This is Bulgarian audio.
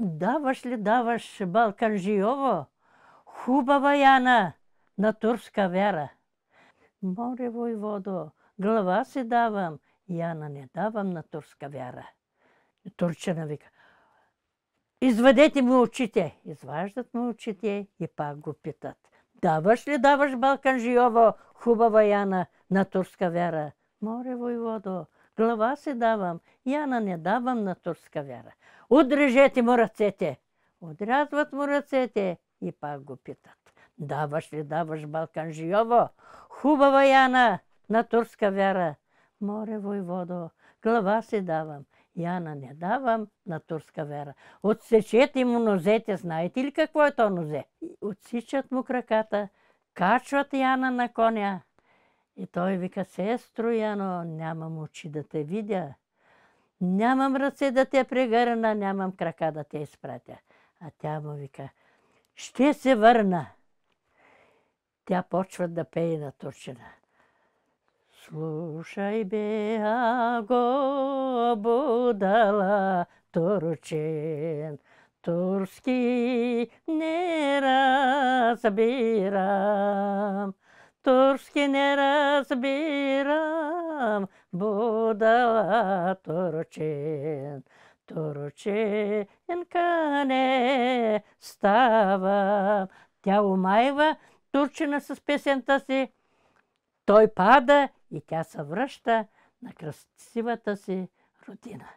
Даваш ли даваш, Балканжиово, хубава Яна на турска вяра. Море войводо, глава си давам, Яна не давам на турска вяра. Турчина вика, Изведете му очите. Изваждат му очите и пак го питат. Даваш ли даваш Балканжиово, хубава Яна на турска вяра? Море войводо, Глава се давам, Яна не давам на турска вяра. Удрежете му ръцете. Отрязват му ръцете и пак го питат. Даваш ли, даваш Балканжиово? Хубава Яна на турска вяра. Море войводо, глава си давам. Яна не давам на турска вера. Отсечете му нозете, знаете ли какво е то нозе? Отсичат му краката, качват Яна на коня, и той вика, сестро е Яно, нямам очи да те видя. Нямам ръце да те прегърна, нямам крака да те изпратя. А тя му вика, ще се върна. Тя почва да пее на турчина. Слушай, бе го будала турчин, турски не разбира турски не разбирам, будала турчин. Турчинка не става. Тя умайва турчина с песента си. Той пада и тя се връща на красивата си родина.